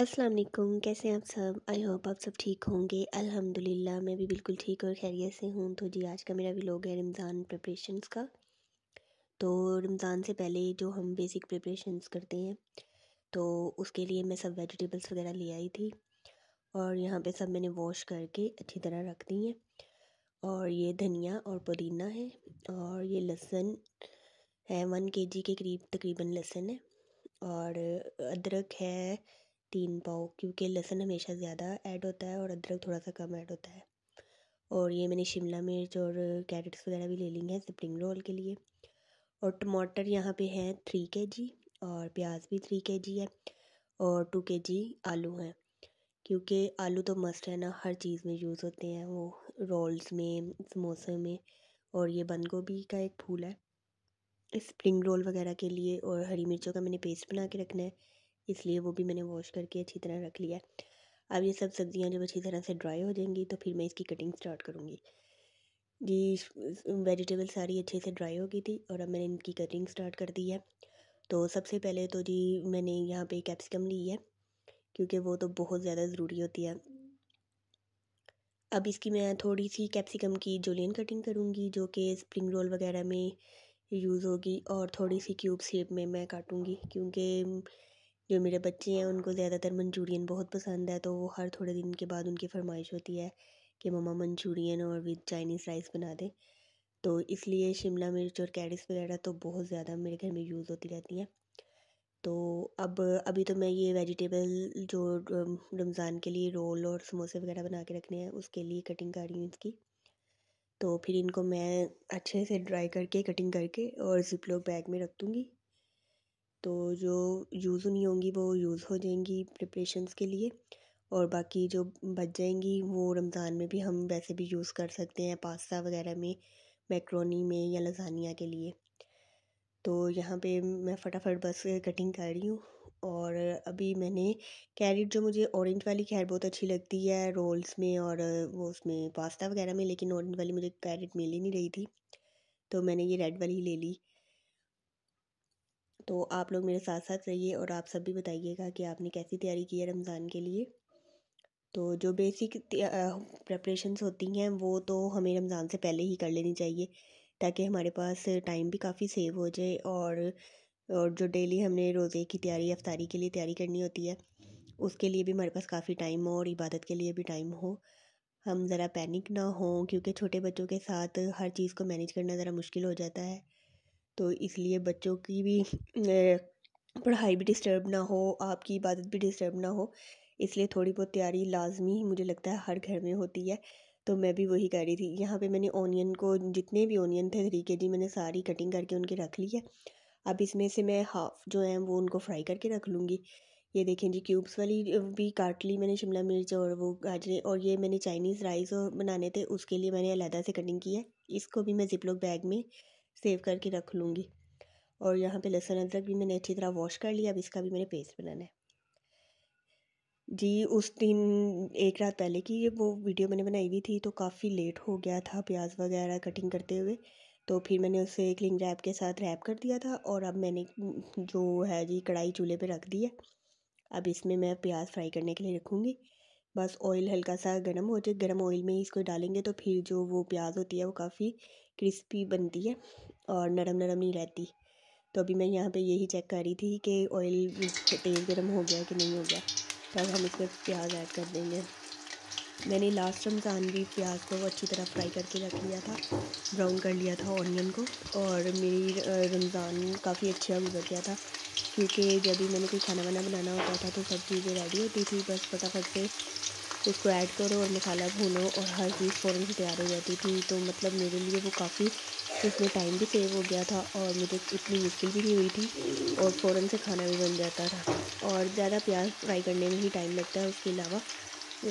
असलकुम कैसे हैं आप सब आई होप आप सब ठीक होंगे अल्हम्दुलिल्लाह मैं भी बिल्कुल ठीक और खैरियत से हूँ तो जी आज का मेरा व्लॉग है रमज़ान प्रिपरेशंस का तो रमज़ान से पहले जो हम बेसिक प्रिपरेशंस करते हैं तो उसके लिए मैं सब वेजिटेबल्स वगैरह ले आई थी और यहाँ पे सब मैंने वॉश करके अच्छी तरह रख दी हैं और ये धनिया और पुदीना है और ये लहसुन है वन के जी के करीब तकरीबन लहसुन है और अदरक है तीन पाव क्योंकि लहसुन हमेशा ज़्यादा ऐड होता है और अदरक थोड़ा सा कम ऐड होता है और ये मैंने शिमला मिर्च और कैरेट्स वगैरह भी ले ली हैं स्प्रिंग रोल के लिए और टमाटर यहाँ पे हैं थ्री के जी और प्याज भी थ्री के जी है और टू के जी आलू हैं क्योंकि आलू तो मस्ट है ना हर चीज़ में यूज़ होते हैं वो रोल्स में समोसे में और ये बंद गोभी का एक फूल है स्प्रिंग रोल वगैरह के लिए और हरी मिर्चों का मैंने पेस्ट बना के रखना है इसलिए वो भी मैंने वॉश करके अच्छी तरह रख लिया है अब ये सब सब्ज़ियाँ जब अच्छी तरह से ड्राई हो जाएंगी तो फिर मैं इसकी कटिंग स्टार्ट करूँगी जी वेजिटेबल सारी अच्छे से ड्राई हो गई थी और अब मैंने इनकी कटिंग स्टार्ट कर दी है तो सबसे पहले तो जी मैंने यहाँ पे कैप्सिकम ली है क्योंकि वो तो बहुत ज़्यादा ज़रूरी होती है अब इसकी मैं थोड़ी सी कैप्सिकम की जोलियन कटिंग करूँगी जो कि स्प्रिंग रोल वगैरह में यूज़ होगी और थोड़ी सी क्यूब शेप में मैं काटूँगी क्योंकि जो मेरे बच्चे हैं उनको ज़्यादातर मंचूरियन बहुत पसंद है तो वो हर थोड़े दिन के बाद उनकी फरमाइश होती है कि ममा मंचूरियन और विद चाइनीज़ राइस बना दें तो इसलिए शिमला मिर्च और कैरिस वगैरह तो बहुत ज़्यादा मेरे घर में यूज़ होती रहती हैं तो अब अभी तो मैं ये वेजिटेबल जो रमज़ान के लिए रोल और समोसे वगैरह बना के रखने हैं उसके लिए कटिंग कर रही हूँ इसकी तो फिर इनको मैं अच्छे से ड्राई करके कटिंग करके और जिप लोग बैग में रख दूँगी तो जो यूज़ नहीं होंगी वो यूज़ हो जाएंगी प्रिपरेशंस के लिए और बाकी जो बच जाएंगी वो रमज़ान में भी हम वैसे भी यूज़ कर सकते हैं पास्ता वगैरह में मैक्रोनी में या लजानिया के लिए तो यहाँ पे मैं फटाफट बस कटिंग कर रही हूँ और अभी मैंने कैरेट जो मुझे ऑरेंज वाली खैर बहुत अच्छी लगती है रोल्स में और वो उसमें पास्ता वगैरह में लेकिन ऑरेंज वाली मुझे कैरेट मिल ही नहीं रही थी तो मैंने ये रेड वाली ले ली तो आप लोग मेरे साथ साथ रहिए और आप सब भी बताइएगा कि आपने कैसी तैयारी की है रमज़ान के लिए तो जो बेसिक प्रपरेशंस होती हैं वो तो हमें रमज़ान से पहले ही कर लेनी चाहिए ताकि हमारे पास टाइम भी काफ़ी सेव हो जाए और और जो डेली हमने रोज़े की तैयारी अफ्तारी के लिए तैयारी करनी होती है उसके लिए भी हमारे पास काफ़ी टाइम हो और इबादत के लिए भी टाइम हो हम ज़रा पैनिक ना हों क्योंकि छोटे बच्चों के साथ हर चीज़ को मैनेज करना ज़रा मुश्किल हो जाता है तो इसलिए बच्चों की भी पढ़ाई भी डिस्टर्ब ना हो आपकी इबादत भी डिस्टर्ब ना हो इसलिए थोड़ी बहुत तैयारी लाजमी मुझे लगता है हर घर में होती है तो मैं भी वही कह रही थी यहाँ पे मैंने ओनियन को जितने भी ओनियन थे थ्री के जी मैंने सारी कटिंग करके उनकी रख ली है अब इसमें से मैं हाफ़ जो है वो उनको फ्राई करके रख लूँगी ये देखें जी क्यूब्स वाली भी काट ली मैंने शिमला मिर्च और वो गाजरें और ये मैंने चाइनीज़ राइस बनाने थे उसके लिए मैंने अलहदा से कटिंग की है इसको भी मैं जिप लोग बैग में सेव करके रख लूँगी और यहाँ पे लहसुन अदरक भी मैंने अच्छी तरह वॉश कर लिया अब इसका भी मैंने पेस्ट बनाना है जी उस दिन एक रात पहले की वो वीडियो मैंने बनाई हुई थी तो काफ़ी लेट हो गया था प्याज वगैरह कटिंग करते हुए तो फिर मैंने उसे क्लिंग रैप के साथ रैप कर दिया था और अब मैंने जो है जी कढ़ाई चूल्हे पर रख दी है अब इसमें मैं प्याज फ्राई करने के लिए रखूँगी बस ऑयल हल्का सा गर्म हो जाए गर्म ऑयल में ही इसको डालेंगे तो फिर जो वो प्याज होती है वो काफ़ी क्रिस्पी बनती है और नरम नरम नहीं रहती तो अभी मैं यहाँ पे यही चेक कर रही थी कि ऑयल तेज़ गर्म हो गया कि नहीं हो गया तब हम इसमें प्याज ऐड कर देंगे मैंने लास्ट रमज़ान भी प्याज को अच्छी तरह फ्राई करके रख लिया था ब्राउन कर लिया था ऑनियन को और मेरी रमज़ान काफ़ी अच्छा गुजर गया था क्योंकि जब भी मैंने कोई खाना वाना बनाना होता था तो सब चीज़ें रेडी होती थी बस फटाफट से उसको ऐड करो और मसाला भूनो और हर चीज़ फ़ौरन से तैयार हो जाती थी तो मतलब मेरे लिए वो काफ़ी तो इसमें टाइम भी सेव हो गया था और मुझे इतनी मुश्किल भी नहीं हुई थी और फ़ौरन से खाना भी बन जाता था और ज़्यादा प्याज फ्राई करने में ही टाइम लगता है उसके अलावा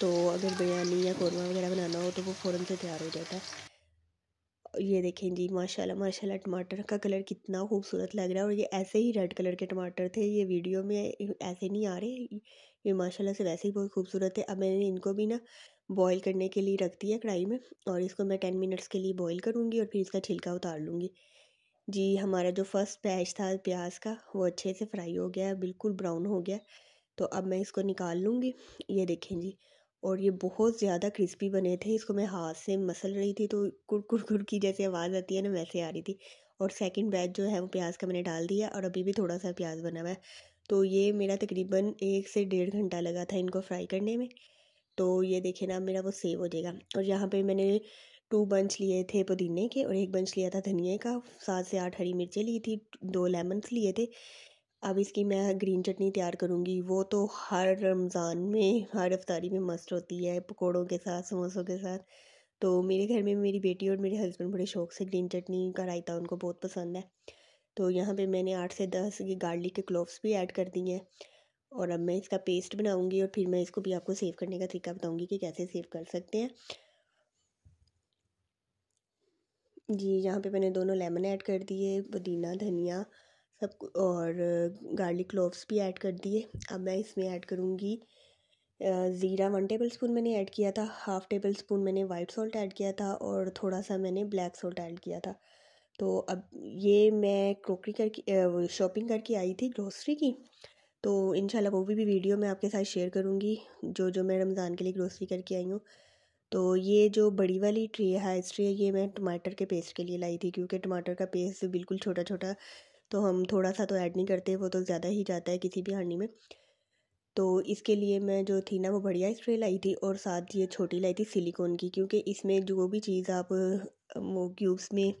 तो अगर बिरयानी या कौरमा वगैरह बनाना हो तो वो फ़ौरन से तैयार हो जाता है ये देखें जी माशाल्लाह माशाल्लाह टमाटर का कलर कितना खूबसूरत लग रहा है और ये ऐसे ही रेड कलर के टमाटर थे ये वीडियो में ऐसे नहीं आ रहे ये माशाल्लाह से वैसे ही बहुत खूबसूरत है अब मैंने इनको भी ना बॉईल करने के लिए रख दिया कढ़ाई में और इसको मैं टेन मिनट्स के लिए बॉईल करूँगी और फिर इसका छिलका उतार लूँगी जी हमारा जो फर्स्ट बैच था प्याज का वो अच्छे से फ्राई हो गया बिल्कुल ब्राउन हो गया तो अब मैं इसको निकाल लूँगी ये देखें जी और ये बहुत ज़्यादा क्रिस्पी बने थे इसको मैं हाथ से मसल रही थी तो कुड़ कुड़ कुड़ की जैसे आवाज़ आती है ना वैसे आ रही थी और सेकंड बैच जो है वो प्याज का मैंने डाल दिया और अभी भी थोड़ा सा प्याज बना हुआ है तो ये मेरा तकरीबन एक से डेढ़ घंटा लगा था इनको फ्राई करने में तो ये देखिए ना मेरा वो सेव हो जाएगा और यहाँ पे मैंने टू बंच लिए थे पुदीने के और एक बंच लिया था धनिए का सात से आठ हरी मिर्चें ली थी दो लेमन्स लिए थे अब इसकी मैं ग्रीन चटनी तैयार करूँगी वो तो हर रमज़ान में हर रफ्तारी में मस्त होती है पकौड़ों के साथ समोसों के साथ तो मेरे घर में मेरी बेटी और मेरे हस्बैंड बड़े शौक से ग्रीन चटनी का रायता उनको बहुत पसंद है तो यहाँ पे मैंने आठ से दस गार्लिक के क्लोव्स भी ऐड कर दिए हैं और अब मैं इसका पेस्ट बनाऊंगी और फिर मैं इसको भी आपको सेव करने का तरीका बताऊंगी कि कैसे सेव कर सकते हैं जी यहाँ पे मैंने दोनों लेमन ऐड कर दिए पुदीना धनिया सब और गार्लिक क्लोव्स भी ऐड कर दिए अब मैं इसमें ऐड करूँगी ज़ीरा वन टेबल स्पून मैंने ऐड किया था हाफ़ टेबल स्पून मैंने वाइट सॉल्ट ऐड किया था और थोड़ा सा मैंने ब्लैक सॉल्ट ऐड किया था तो अब ये मैं क्रोकरी करके शॉपिंग करके आई थी ग्रोसरी की तो इन वो भी, भी वीडियो मैं आपके साथ शेयर करूँगी जो जो मैं रमज़ान के लिए ग्रोसरी करके आई हूँ तो ये जो बड़ी वाली ट्रे है इस ट्रे ये मैं टमाटर के पेस्ट के लिए लाई थी क्योंकि टमाटर का पेस्ट बिल्कुल छोटा छोटा तो हम थोड़ा सा तो ऐड नहीं करते वो तो ज़्यादा ही जाता है किसी भी हांडी में तो इसके लिए मैं जो थी ना वो बढ़िया स्प्रे लाई थी और साथ ये छोटी लाई थी सिलिकॉन की क्योंकि इसमें जो भी चीज़ आप वो क्यूब्स में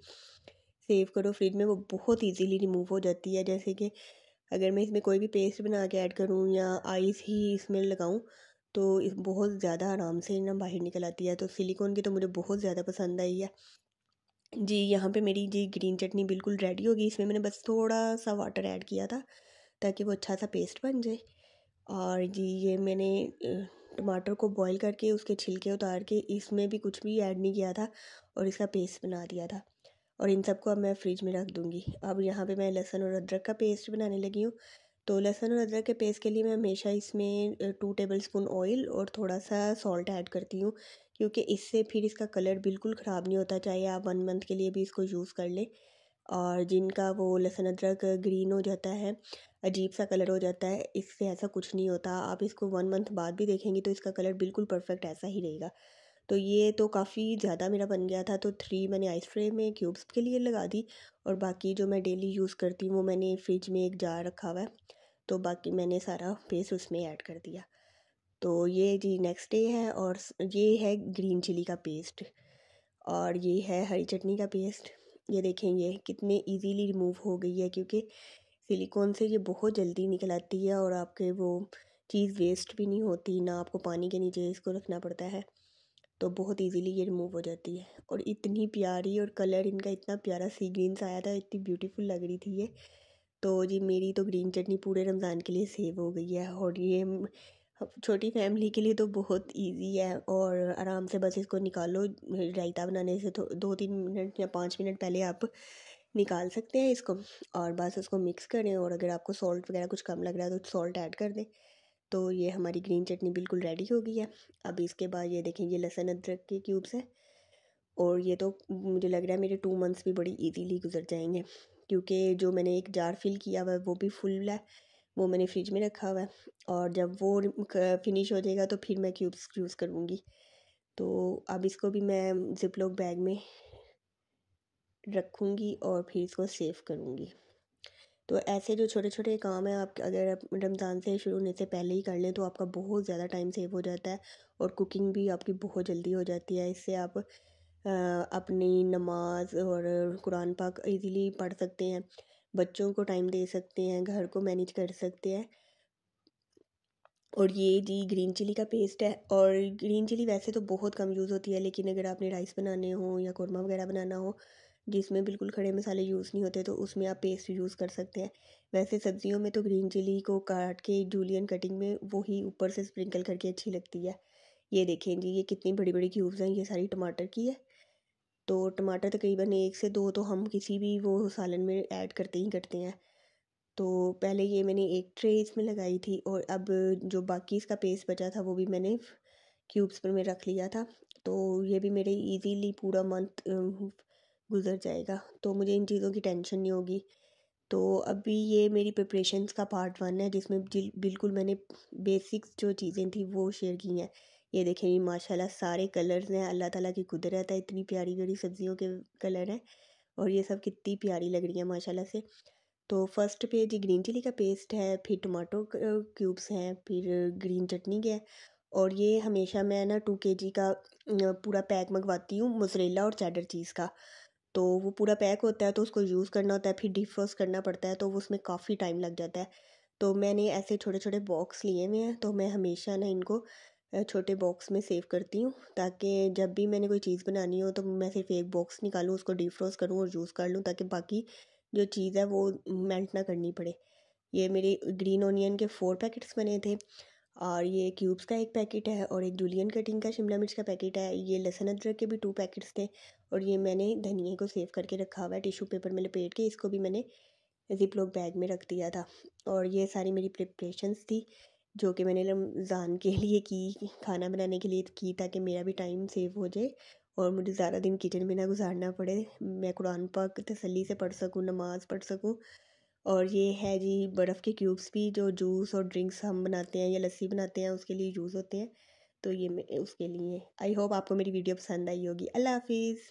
सेव करो फ्रिज में वो बहुत इजीली रिमूव हो जाती है जैसे कि अगर मैं इसमें कोई भी पेस्ट बना के ऐड करूँ या आइस ही इसमें लगाऊँ तो बहुत ज़्यादा आराम से ना बाहर निकल आती है तो सिलिकॉन की तो मुझे बहुत ज़्यादा पसंद आई है जी यहाँ पे मेरी जी ग्रीन चटनी बिल्कुल रेडी होगी इसमें मैंने बस थोड़ा सा वाटर ऐड किया था ताकि वो अच्छा सा पेस्ट बन जाए और जी ये मैंने टमाटर को बॉईल करके उसके छिलके उतार के इसमें भी कुछ भी ऐड नहीं किया था और इसका पेस्ट बना दिया था और इन सबको अब मैं फ्रिज में रख दूँगी अब यहाँ पर मैं लहसुन और अदरक का पेस्ट बनाने लगी हूँ तो लहसुन और अदरक के पेस्ट के लिए मैं हमेशा इसमें टू टेबल स्पून ऑयल और थोड़ा सा सॉल्ट ऐड करती हूँ क्योंकि इससे फिर इसका कलर बिल्कुल ख़राब नहीं होता चाहे आप वन मंथ के लिए भी इसको यूज़ कर लें और जिनका वो लहसुन अदरक ग्रीन हो जाता है अजीब सा कलर हो जाता है इससे ऐसा कुछ नहीं होता आप इसको वन मंथ बाद भी देखेंगे तो इसका कलर बिल्कुल परफेक्ट ऐसा ही रहेगा तो ये तो काफ़ी ज़्यादा मेरा बन गया था तो थ्री मैंने आइस फ्रेम में क्यूब्स के लिए लगा दी और बाकी जो मैं डेली यूज़ करती हूँ वो मैंने फ्रिज में एक जार रखा हुआ है तो बाकी मैंने सारा पेस्ट उसमें ऐड कर दिया तो ये जी नेक्स्ट डे है और ये है ग्रीन चिली का पेस्ट और ये है हरी चटनी का पेस्ट ये देखें ये कितने इजीली रिमूव हो गई है क्योंकि सिलिकॉन से ये बहुत जल्दी निकल आती है और आपके वो चीज़ वेस्ट भी नहीं होती ना आपको पानी के नीचे इसको रखना पड़ता है तो बहुत इजीली ये रिमूव हो जाती है और इतनी प्यारी और कलर इनका इतना प्यारा सी ग्रीन सा आया था इतनी ब्यूटीफुल लग रही थी ये तो जी मेरी तो ग्रीन चटनी पूरे रमज़ान के लिए सेव हो गई है और ये छोटी फैमिली के लिए तो बहुत इजी है और आराम से बस इसको निकालो रायता बनाने से तो दो तीन मिनट या पाँच मिनट पहले आप निकाल सकते हैं इसको और बस उसको मिक्स करें और अगर आपको सॉल्ट वगैरह कुछ कम लग रहा है तो सॉल्ट ऐड कर दें तो ये हमारी ग्रीन चटनी बिल्कुल रेडी हो गई है अब इसके बाद ये देखें ये लहसुन अदरक के क्यूब्स हैं और ये तो मुझे लग रहा है मेरे टू मंथ्स भी बड़ी इजीली गुजर जाएंगे क्योंकि जो मैंने एक जार फिल किया हुआ है वो भी फुल है वो मैंने फ्रिज में रखा हुआ है और जब वो फिनिश हो जाएगा तो फिर मैं क्यूब्स यूज़ करूँगी तो अब इसको भी मैं जिपलॉक बैग में रखूँगी और फिर इसको सेव करूँगी तो ऐसे जो छोटे छोटे काम हैं आप अगर रमज़ान से शुरू होने से पहले ही कर लें तो आपका बहुत ज़्यादा टाइम सेव हो जाता है और कुकिंग भी आपकी बहुत जल्दी हो जाती है इससे आप आ, अपनी नमाज और कुरान पाक इजीली पढ़ सकते हैं बच्चों को टाइम दे सकते हैं घर को मैनेज कर सकते हैं और ये जी ग्रीन चिली का पेस्ट है और ग्रीन चिली वैसे तो बहुत कम यूज़ होती है लेकिन अगर आपने राइस बनाने हो या कौरमा वगैरह बनाना हो जिसमें बिल्कुल खड़े मसाले यूज़ नहीं होते तो उसमें आप पेस्ट यूज़ कर सकते हैं वैसे सब्जियों में तो ग्रीन चिली को काट के जूलियन कटिंग में वो ही ऊपर से स्प्रिंकल करके अच्छी लगती है ये देखें जी ये कितनी बड़ी बड़ी क्यूब्स हैं ये सारी टमाटर की है तो टमाटर तकरीबन तो एक से दो तो हम किसी भी वो सालन में ऐड करते ही करते हैं तो पहले ये मैंने एक ट्रे इसमें लगाई थी और अब जो बाकी इसका पेस्ट बचा था वो भी मैंने क्यूब्स पर में रख लिया था तो ये भी मेरे इजीली पूरा मंथ गुज़र जाएगा तो मुझे इन चीज़ों की टेंशन नहीं होगी तो अभी ये मेरी प्रिपरेशंस का पार्ट वन है जिसमें बिल्कुल मैंने बेसिक्स जो चीज़ें थी वो शेयर की हैं ये देखें ये माशाल्लाह सारे कलर्स हैं अल्लाह ताला की कुदरत है इतनी प्यारी प्यारी सब्जियों के कलर हैं और ये सब कितनी प्यारी लग रही है माशाल्लाह से तो फर्स्ट पे जी ग्रीन चिली का पेस्ट है फिर टमाटो क्यूब्स हैं फिर ग्रीन चटनी के और ये हमेशा मैं ना टू के जी का पूरा पैक मंगवाती हूँ मोजरेला और चैडर चीज़ का तो वो पूरा पैक होता है तो उसको यूज़ करना होता है फिर डिफ्रोस्ट करना पड़ता है तो वो उसमें काफ़ी टाइम लग जाता है तो मैंने ऐसे छोटे छोटे बॉक्स लिए हुए हैं तो मैं हमेशा ना इनको छोटे बॉक्स में सेव करती हूँ ताकि जब भी मैंने कोई चीज़ बनानी हो तो मैं सिर्फ एक बॉक्स निकालूँ उसको डिफ्रोस्ट करूँ और यूज़ कर लूँ ताकि बाकी जो चीज़ है वो मेल्ट ना करनी पड़े ये मेरे ग्रीन ऑनियन के फोर पैकेट्स बने थे और ये क्यूब्स का एक पैकेट है और एक जुलियन कटिंग का शिमला मिर्च का पैकेट है ये लहसुन अदरक के भी टू पैकेट्स थे और ये मैंने धनिए को सेव करके रखा हुआ है टिशू पेपर में लपेट के इसको भी मैंने जिप लोग बैग में रख दिया था और ये सारी मेरी प्रिपरेशंस थी जो कि मैंने रमज़ान के लिए की खाना बनाने के लिए की ताकि मेरा भी टाइम सेव हो जाए और मुझे ज़्यादा दिन किचन में ना गुजारना पड़े मैं कुरान पाक तसली से पढ़ सकूँ नमाज़ पढ़ सकूँ और ये है जी बर्फ़ के क्यूब्स भी जो जूस और ड्रिंक्स हम बनाते हैं या लस्सी बनाते हैं उसके लिए यूज़ होते हैं तो ये उसके लिए आई होप आपको मेरी वीडियो पसंद आई होगी अल्लाह हाफिज़